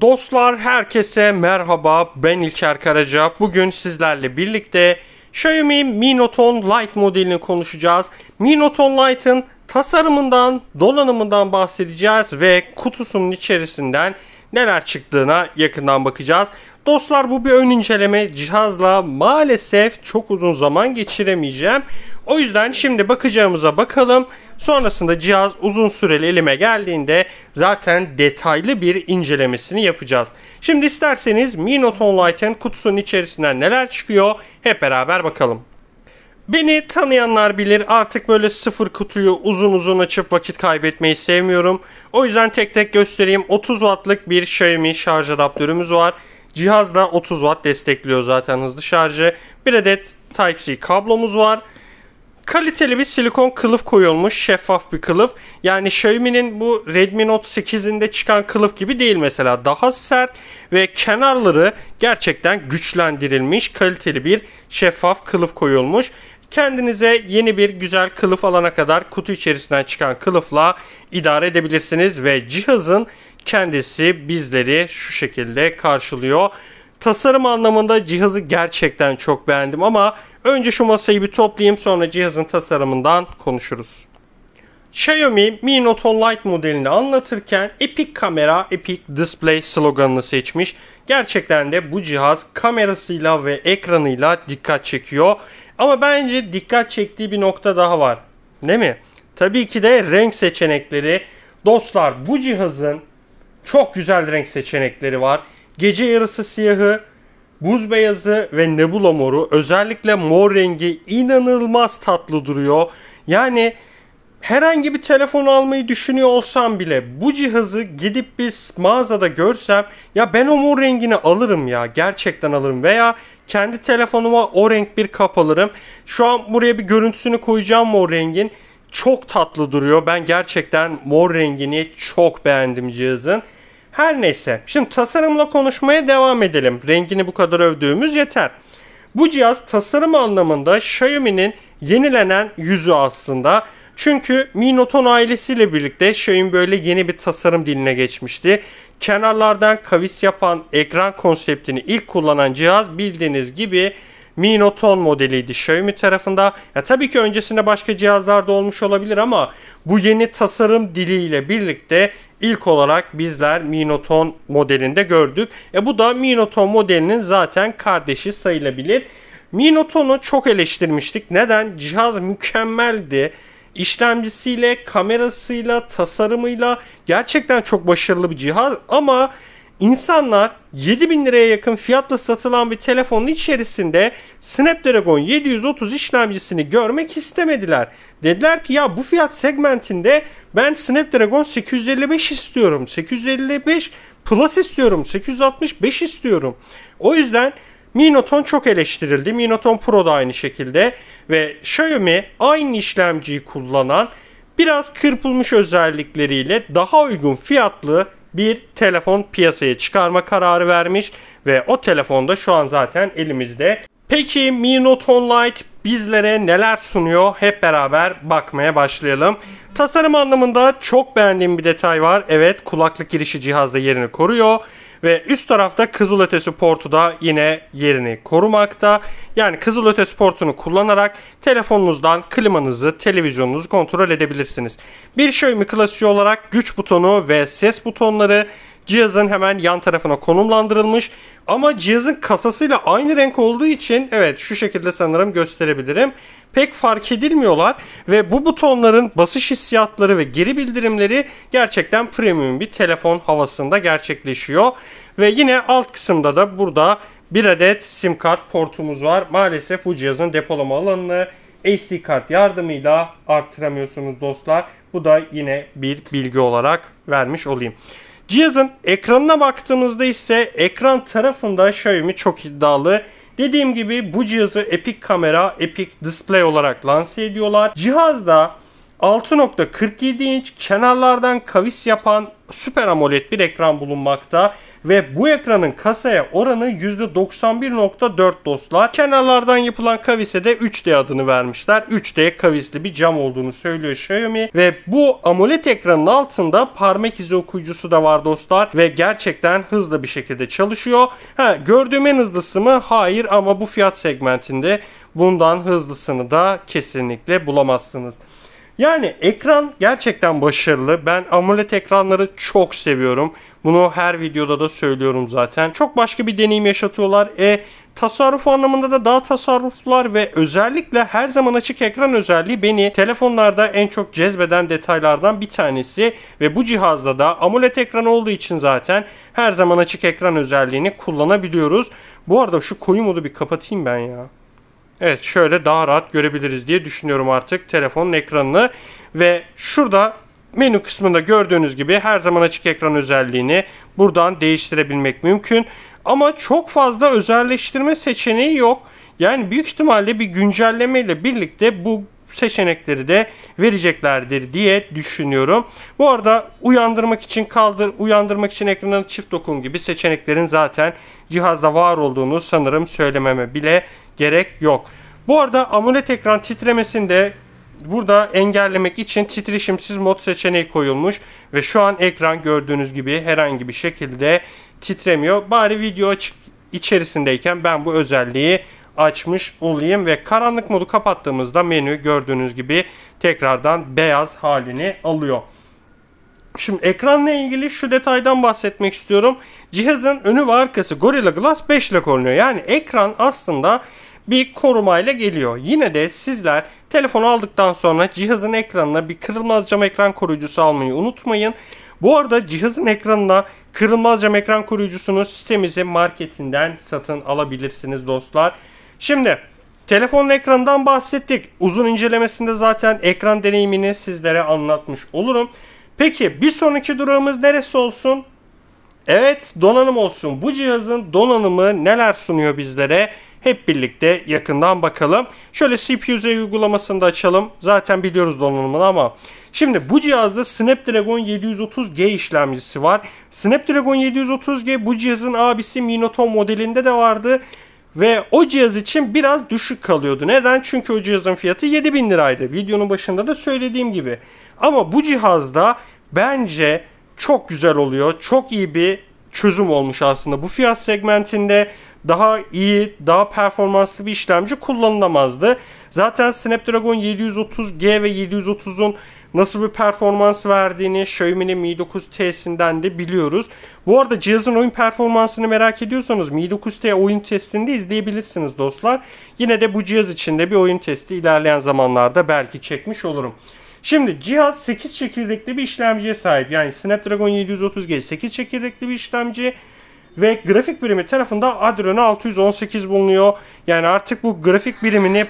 Dostlar herkese merhaba ben İlker Karaca. Bugün sizlerle birlikte Xiaomi Mi Note 10 Lite modelini konuşacağız. Mi Note 10 Lite'ın tasarımından, donanımından bahsedeceğiz ve kutusunun içerisinden neler çıktığına yakından bakacağız. Dostlar bu bir ön inceleme cihazla maalesef çok uzun zaman geçiremeyeceğim. O yüzden şimdi bakacağımıza bakalım. Sonrasında cihaz uzun süreli elime geldiğinde zaten detaylı bir incelemesini yapacağız. Şimdi isterseniz Mi Note Online'ın kutusunun içerisinden neler çıkıyor hep beraber bakalım. Beni tanıyanlar bilir artık böyle sıfır kutuyu uzun uzun açıp vakit kaybetmeyi sevmiyorum. O yüzden tek tek göstereyim. 30 wattlık bir Xiaomi şarj adaptörümüz var. Cihaz da 30 watt destekliyor zaten hızlı şarjı. Bir adet Type-C kablomuz var kaliteli bir silikon kılıf koyulmuş. Şeffaf bir kılıf. Yani Xiaomi'nin bu Redmi Note 8'inde çıkan kılıf gibi değil mesela. Daha sert ve kenarları gerçekten güçlendirilmiş. Kaliteli bir şeffaf kılıf koyulmuş. Kendinize yeni bir güzel kılıf alana kadar kutu içerisinden çıkan kılıfla idare edebilirsiniz ve cihazın kendisi bizleri şu şekilde karşılıyor. Tasarım anlamında cihazı gerçekten çok beğendim ama önce şu masayı bir toplayayım sonra cihazın tasarımından konuşuruz. Xiaomi Mi Note 10 Lite modelini anlatırken Epic Kamera Epic Display sloganını seçmiş. Gerçekten de bu cihaz kamerasıyla ve ekranıyla dikkat çekiyor. Ama bence dikkat çektiği bir nokta daha var. Değil mi? Tabii ki de renk seçenekleri. Dostlar bu cihazın çok güzel renk seçenekleri var. Gece yarısı siyahı, buz beyazı ve nebula moru özellikle mor rengi inanılmaz tatlı duruyor. Yani herhangi bir telefon almayı düşünüyor olsam bile bu cihazı gidip bir mağazada görsem ya ben o mor rengini alırım ya gerçekten alırım veya kendi telefonuma o renk bir kap alırım. Şu an buraya bir görüntüsünü koyacağım mor rengin. Çok tatlı duruyor. Ben gerçekten mor rengini çok beğendim cihazın. Her neyse. Şimdi tasarımla konuşmaya devam edelim. Rengini bu kadar övdüğümüz yeter. Bu cihaz tasarım anlamında Xiaomi'nin yenilenen yüzü aslında. Çünkü Mi Note'un ailesiyle birlikte Xiaomi böyle yeni bir tasarım diline geçmişti. Kenarlardan kavis yapan ekran konseptini ilk kullanan cihaz bildiğiniz gibi mi Note 10 modeliydi Xiaomi tarafında. Ya tabii ki öncesinde başka cihazlarda olmuş olabilir ama bu yeni tasarım diliyle birlikte ilk olarak bizler Mi Note 10 modelinde gördük. E bu da Mi Note 10 modelinin zaten kardeşi sayılabilir. Mi Note 10'u çok eleştirmiştik. Neden? Cihaz mükemmeldi İşlemcisiyle, kamerasıyla, tasarımıyla gerçekten çok başarılı bir cihaz ama İnsanlar 7000 liraya yakın fiyatla satılan bir telefonun içerisinde Snapdragon 730 işlemcisini görmek istemediler. Dediler ki ya bu fiyat segmentinde ben Snapdragon 855 istiyorum. 855 Plus istiyorum. 865 istiyorum. O yüzden Mi Note Note'on çok eleştirildi. Mi Note 10 Pro da aynı şekilde ve Xiaomi aynı işlemciyi kullanan biraz kırpılmış özellikleriyle daha uygun fiyatlı bir telefon piyasaya çıkarma kararı vermiş ve o telefonda şu an zaten elimizde. Peki Mi Note 10 Lite bizlere neler sunuyor hep beraber bakmaya başlayalım. Tasarım anlamında çok beğendiğim bir detay var. Evet kulaklık girişi cihazda yerini koruyor ve üst tarafta kızılötesi portu da yine yerini korumakta. Yani kızılötesi portunu kullanarak telefonunuzdan klimanızı, televizyonunuzu kontrol edebilirsiniz. Bir Xiaomi klasiği olarak güç butonu ve ses butonları Cihazın hemen yan tarafına konumlandırılmış ama cihazın kasasıyla aynı renk olduğu için evet şu şekilde sanırım gösterebilirim. Pek fark edilmiyorlar ve bu butonların basış hissiyatları ve geri bildirimleri gerçekten premium bir telefon havasında gerçekleşiyor. Ve yine alt kısımda da burada bir adet sim kart portumuz var. Maalesef bu cihazın depolama alanını SD kart yardımıyla artıramıyorsunuz dostlar. Bu da yine bir bilgi olarak vermiş olayım. Cihazın ekranına baktığımızda ise ekran tarafında Xiaomi çok iddialı. Dediğim gibi bu cihazı Epic Kamera, Epic Display olarak lanse ediyorlar. Cihazda 6.47 inç kenarlardan kavis yapan Super AMOLED bir ekran bulunmakta ve bu ekranın kasaya oranı %91.4 dostlar. Kenarlardan yapılan kavise de 3D adını vermişler. 3D kavisli bir cam olduğunu söylüyor Xiaomi ve bu AMOLED ekranın altında parmak izi okuyucusu da var dostlar ve gerçekten hızlı bir şekilde çalışıyor. Ha, gördüğüm en hızlısı mı? Hayır ama bu fiyat segmentinde bundan hızlısını da kesinlikle bulamazsınız. Yani ekran gerçekten başarılı. Ben AMOLED ekranları çok seviyorum. Bunu her videoda da söylüyorum zaten. Çok başka bir deneyim yaşatıyorlar. E tasarruf anlamında da daha tasarruflular ve özellikle her zaman açık ekran özelliği beni telefonlarda en çok cezbeden detaylardan bir tanesi ve bu cihazda da AMOLED ekran olduğu için zaten her zaman açık ekran özelliğini kullanabiliyoruz. Bu arada şu koyu modu bir kapatayım ben ya. Evet şöyle daha rahat görebiliriz diye düşünüyorum artık telefonun ekranını. Ve şurada menü kısmında gördüğünüz gibi her zaman açık ekran özelliğini buradan değiştirebilmek mümkün. Ama çok fazla özelleştirme seçeneği yok. Yani büyük ihtimalle bir güncelleme ile birlikte bu seçenekleri de vereceklerdir diye düşünüyorum. Bu arada uyandırmak için kaldır, uyandırmak için ekrana çift dokun gibi seçeneklerin zaten cihazda var olduğunu sanırım söylememe bile gerek yok. Bu arada amulet ekran titremesini de burada engellemek için titrişimsiz mod seçeneği koyulmuş ve şu an ekran gördüğünüz gibi herhangi bir şekilde titremiyor. Bari video açık içerisindeyken ben bu özelliği açmış olayım ve karanlık modu kapattığımızda menü gördüğünüz gibi tekrardan beyaz halini alıyor. Şimdi ekranla ilgili şu detaydan bahsetmek istiyorum. Cihazın önü ve arkası Gorilla Glass 5 ile korunuyor. Yani ekran aslında bir korumayla geliyor. Yine de sizler telefonu aldıktan sonra cihazın ekranına bir kırılmaz cam ekran koruyucusu almayı unutmayın. Bu arada cihazın ekranına kırılmaz cam ekran koruyucusunu sitemizin marketinden satın alabilirsiniz dostlar. Şimdi telefonun ekranından bahsettik. Uzun incelemesinde zaten ekran deneyimini sizlere anlatmış olurum. Peki bir sonraki durağımız neresi olsun? Evet donanım olsun. Bu cihazın donanımı neler sunuyor bizlere? Hep birlikte yakından bakalım. Şöyle CPU-Z uygulamasını da açalım. Zaten biliyoruz donanımını ama. Şimdi bu cihazda Snapdragon 730G işlemcisi var. Snapdragon 730G bu cihazın abisi Minoton modelinde de vardı. Ve o cihaz için biraz düşük kalıyordu. Neden? Çünkü o cihazın fiyatı 7000 liraydı. Videonun başında da söylediğim gibi. Ama bu cihazda bence çok güzel oluyor. Çok iyi bir çözüm olmuş aslında bu fiyat segmentinde daha iyi, daha performanslı bir işlemci kullanılamazdı. Zaten Snapdragon 730G ve 730'un nasıl bir performans verdiğini Xiaomi'nin Mi 9T'sinden de biliyoruz. Bu arada cihazın oyun performansını merak ediyorsanız Mi 9T oyun testinde izleyebilirsiniz dostlar. Yine de bu cihaz için de bir oyun testi ilerleyen zamanlarda belki çekmiş olurum. Şimdi cihaz 8 çekirdekli bir işlemciye sahip. Yani Snapdragon 730G 8 çekirdekli bir işlemci ve grafik birimi tarafında Adreno 618 bulunuyor. Yani artık bu grafik birimini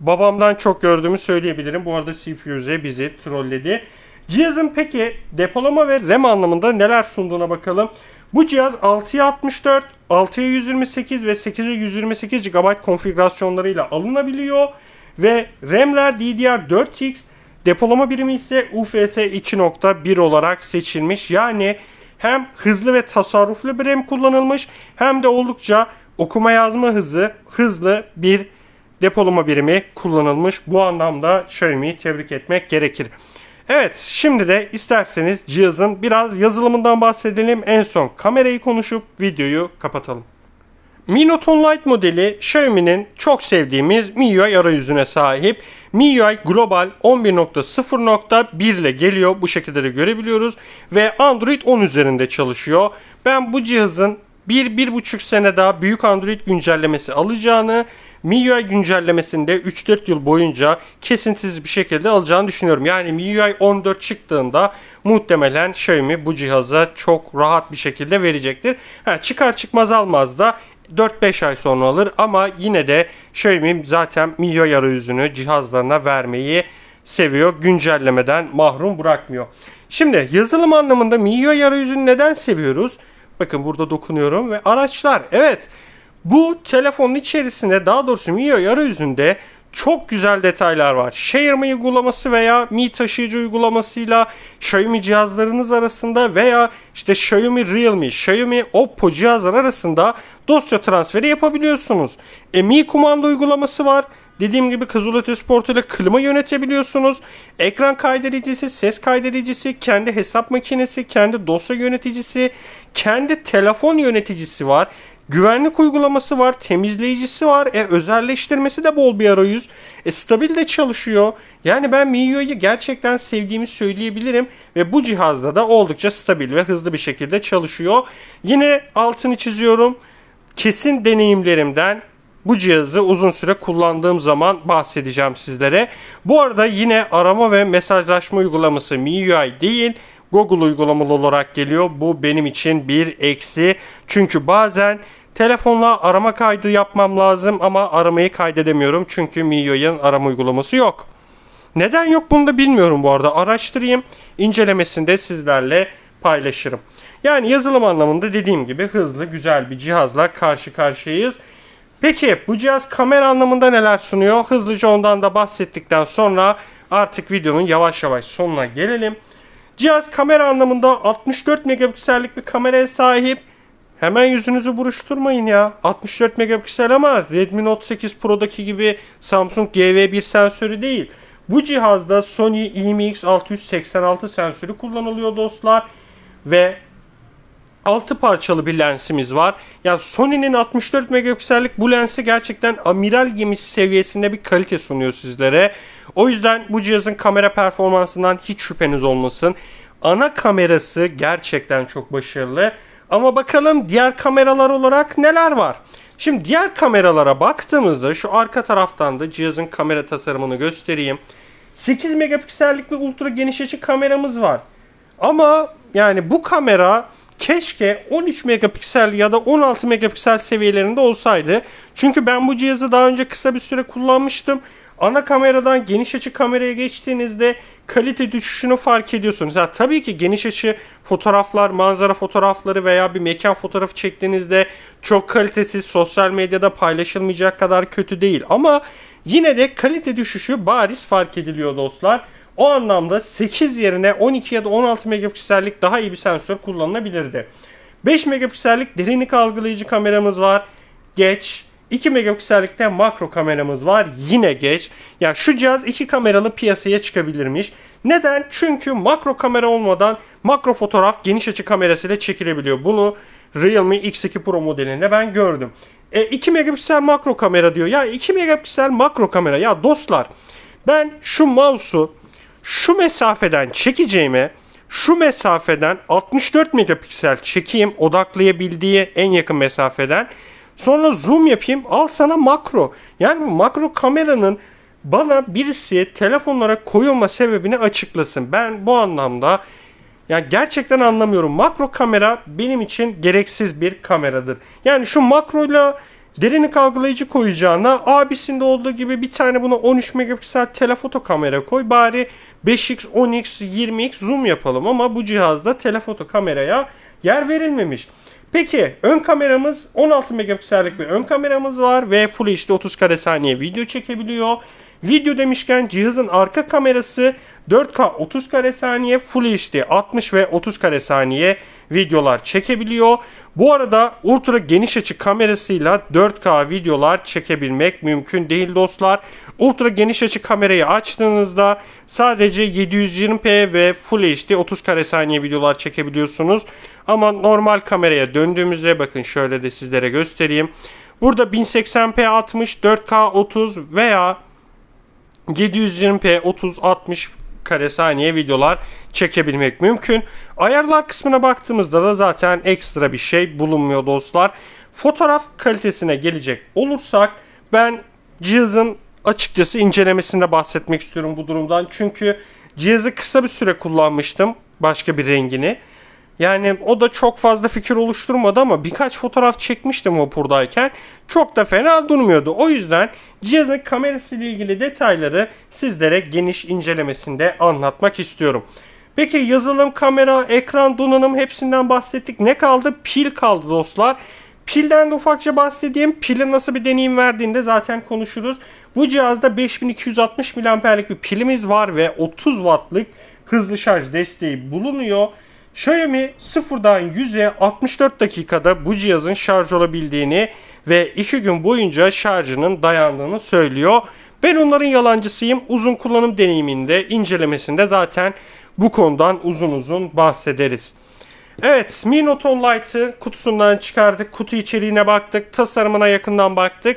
babamdan çok gördüğümü söyleyebilirim. Bu arada CPU bizi trolledi. Cihazın peki depolama ve RAM anlamında neler sunduğuna bakalım. Bu cihaz 6'ya 64, 6'ya 128 ve 8'e 128 GB konfigürasyonlarıyla alınabiliyor. Ve RAM'ler DDR4X, depolama birimi ise UFS 2.1 olarak seçilmiş. Yani hem hızlı ve tasarruflu bir RAM kullanılmış hem de oldukça okuma yazma hızı hızlı bir depolama birimi kullanılmış. Bu anlamda Xiaomi'yi tebrik etmek gerekir. Evet şimdi de isterseniz cihazın biraz yazılımından bahsedelim. En son kamerayı konuşup videoyu kapatalım. Mi Note Lite modeli Xiaomi'nin çok sevdiğimiz MIUI arayüzüne sahip. MIUI Global 11.0.1 ile geliyor. Bu şekilde de görebiliyoruz. Ve Android 10 üzerinde çalışıyor. Ben bu cihazın bir, bir buçuk sene daha büyük Android güncellemesi alacağını, MIUI güncellemesinde 3-4 yıl boyunca kesintisiz bir şekilde alacağını düşünüyorum. Yani MIUI 14 çıktığında muhtemelen Xiaomi bu cihaza çok rahat bir şekilde verecektir. Ha, çıkar çıkmaz almaz da 4-5 ay sonra alır ama yine de Xiaomi şey zaten yarı yüzünü cihazlarına vermeyi seviyor. Güncellemeden mahrum bırakmıyor. Şimdi yazılım anlamında yarı yüzünü neden seviyoruz? Bakın burada dokunuyorum ve araçlar evet bu telefonun içerisinde daha doğrusu yarı yüzünde çok güzel detaylar var. Share uygulaması veya Mi taşıyıcı uygulamasıyla Xiaomi cihazlarınız arasında veya işte Xiaomi Realme, Xiaomi Oppo cihazlar arasında dosya transferi yapabiliyorsunuz. E, Mi kumanda uygulaması var. Dediğim gibi Kızılötesi Sport ile klima yönetebiliyorsunuz. Ekran kaydedicisi, ses kaydedicisi, kendi hesap makinesi, kendi dosya yöneticisi, kendi telefon yöneticisi var. Güvenlik uygulaması var, temizleyicisi var, e, özelleştirmesi de bol bir arayüz. E, stabil de çalışıyor. Yani ben MIUI'yi gerçekten sevdiğimi söyleyebilirim ve bu cihazda da oldukça stabil ve hızlı bir şekilde çalışıyor. Yine altını çiziyorum. Kesin deneyimlerimden bu cihazı uzun süre kullandığım zaman bahsedeceğim sizlere. Bu arada yine arama ve mesajlaşma uygulaması MIUI değil Google uygulamalı olarak geliyor. Bu benim için bir eksi. Çünkü bazen telefonla arama kaydı yapmam lazım ama aramayı kaydedemiyorum. Çünkü MIUI'nin arama uygulaması yok. Neden yok bunu da bilmiyorum bu arada. Araştırayım. İncelemesini sizlerle paylaşırım. Yani yazılım anlamında dediğim gibi hızlı güzel bir cihazla karşı karşıyayız. Peki bu cihaz kamera anlamında neler sunuyor? Hızlıca ondan da bahsettikten sonra artık videonun yavaş yavaş sonuna gelelim. Cihaz kamera anlamında 64 megapiksellik bir kameraya sahip. Hemen yüzünüzü buruşturmayın ya. 64 megapiksel ama Redmi Note 8 Pro'daki gibi Samsung GV1 sensörü değil. Bu cihazda Sony IMX686 e sensörü kullanılıyor dostlar. Ve 6 parçalı bir lensimiz var. Yani Sony'nin 64 megapiksellik bu lensi gerçekten amiral gemisi seviyesinde bir kalite sunuyor sizlere. O yüzden bu cihazın kamera performansından hiç şüpheniz olmasın. Ana kamerası gerçekten çok başarılı. Ama bakalım diğer kameralar olarak neler var? Şimdi diğer kameralara baktığımızda şu arka taraftan da cihazın kamera tasarımını göstereyim. 8 megapiksellik bir ultra geniş açı kameramız var. Ama yani bu kamera keşke 13 megapiksel ya da 16 megapiksel seviyelerinde olsaydı. Çünkü ben bu cihazı daha önce kısa bir süre kullanmıştım. Ana kameradan geniş açı kameraya geçtiğinizde kalite düşüşünü fark ediyorsunuz. Ya yani tabii ki geniş açı fotoğraflar, manzara fotoğrafları veya bir mekan fotoğrafı çektiğinizde çok kalitesiz, sosyal medyada paylaşılmayacak kadar kötü değil. Ama yine de kalite düşüşü bariz fark ediliyor dostlar. O anlamda 8 yerine 12 ya da 16 megapiksellik daha iyi bir sensör kullanılabilirdi. 5 megapiksellik derinlik algılayıcı kameramız var. Geç. 2 megapiksellikte makro kameramız var. Yine geç. Ya yani şu cihaz iki kameralı piyasaya çıkabilirmiş. Neden? Çünkü makro kamera olmadan makro fotoğraf geniş açı kamerasıyla çekilebiliyor. Bunu Realme X2 Pro modelinde ben gördüm. E, 2 megapiksel makro kamera diyor. Ya 2 megapiksel makro kamera. Ya dostlar ben şu mouse'u şu mesafeden çekeceğime şu mesafeden 64 megapiksel çekeyim odaklayabildiği en yakın mesafeden. Sonra zoom yapayım al sana makro. Yani bu makro kameranın bana birisi telefonlara koyulma sebebini açıklasın. Ben bu anlamda yani gerçekten anlamıyorum. Makro kamera benim için gereksiz bir kameradır. Yani şu makroyla Derinlik algılayıcı koyacağına abisinde olduğu gibi bir tane buna 13 megapiksel telefoto kamera koy. Bari 5x, 10x, 20x zoom yapalım ama bu cihazda telefoto kameraya yer verilmemiş. Peki ön kameramız 16 megapiksellik bir ön kameramız var ve Full HD 30 kare saniye video çekebiliyor. Video demişken cihazın arka kamerası 4K 30 kare saniye Full HD 60 ve 30 kare saniye videolar çekebiliyor. Bu arada ultra geniş açı kamerasıyla 4K videolar çekebilmek mümkün değil dostlar. Ultra geniş açı kamerayı açtığınızda sadece 720p ve Full HD 30 kare saniye videolar çekebiliyorsunuz. Ama normal kameraya döndüğümüzde bakın şöyle de sizlere göstereyim. Burada 1080p 60, 4K 30 veya 720p 30 60 kare saniye videolar çekebilmek mümkün. Ayarlar kısmına baktığımızda da zaten ekstra bir şey bulunmuyor dostlar. Fotoğraf kalitesine gelecek olursak ben cihazın açıkçası incelemesinde bahsetmek istiyorum bu durumdan. Çünkü cihazı kısa bir süre kullanmıştım başka bir rengini. Yani o da çok fazla fikir oluşturmadı ama birkaç fotoğraf çekmiştim vapurdayken. Çok da fena durmuyordu. O yüzden cihazın kamerası ile ilgili detayları sizlere geniş incelemesinde anlatmak istiyorum. Peki yazılım, kamera, ekran, donanım hepsinden bahsettik. Ne kaldı? Pil kaldı dostlar. Pilden de ufakça bahsedeyim. Pilin nasıl bir deneyim verdiğinde zaten konuşuruz. Bu cihazda 5260 mAh'lik bir pilimiz var ve 30 Watt'lık hızlı şarj desteği bulunuyor. Xiaomi sıfırdan 100'e 64 dakikada bu cihazın şarj olabildiğini ve 2 gün boyunca şarjının dayandığını söylüyor. Ben onların yalancısıyım. Uzun kullanım deneyiminde, incelemesinde zaten bu konudan uzun uzun bahsederiz. Evet, Mi Note 10 Lite'ı kutusundan çıkardık. Kutu içeriğine baktık. Tasarımına yakından baktık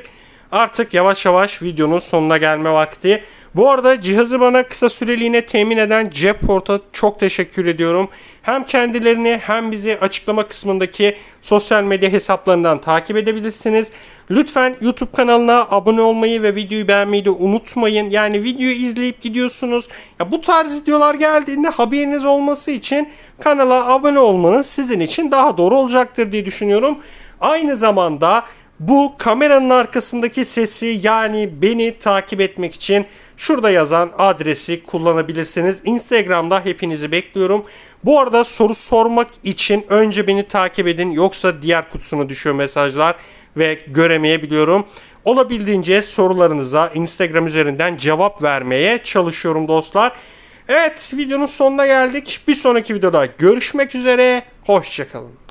artık yavaş yavaş videonun sonuna gelme vakti. Bu arada cihazı bana kısa süreliğine temin eden Cepport'a çok teşekkür ediyorum. Hem kendilerini hem bizi açıklama kısmındaki sosyal medya hesaplarından takip edebilirsiniz. Lütfen YouTube kanalına abone olmayı ve videoyu beğenmeyi de unutmayın. Yani videoyu izleyip gidiyorsunuz. Ya bu tarz videolar geldiğinde haberiniz olması için kanala abone olmanız sizin için daha doğru olacaktır diye düşünüyorum. Aynı zamanda bu kameranın arkasındaki sesi yani beni takip etmek için şurada yazan adresi kullanabilirsiniz. Instagram'da hepinizi bekliyorum. Bu arada soru sormak için önce beni takip edin yoksa diğer kutusuna düşüyor mesajlar ve göremeyebiliyorum. Olabildiğince sorularınıza Instagram üzerinden cevap vermeye çalışıyorum dostlar. Evet videonun sonuna geldik. Bir sonraki videoda görüşmek üzere. Hoşçakalın.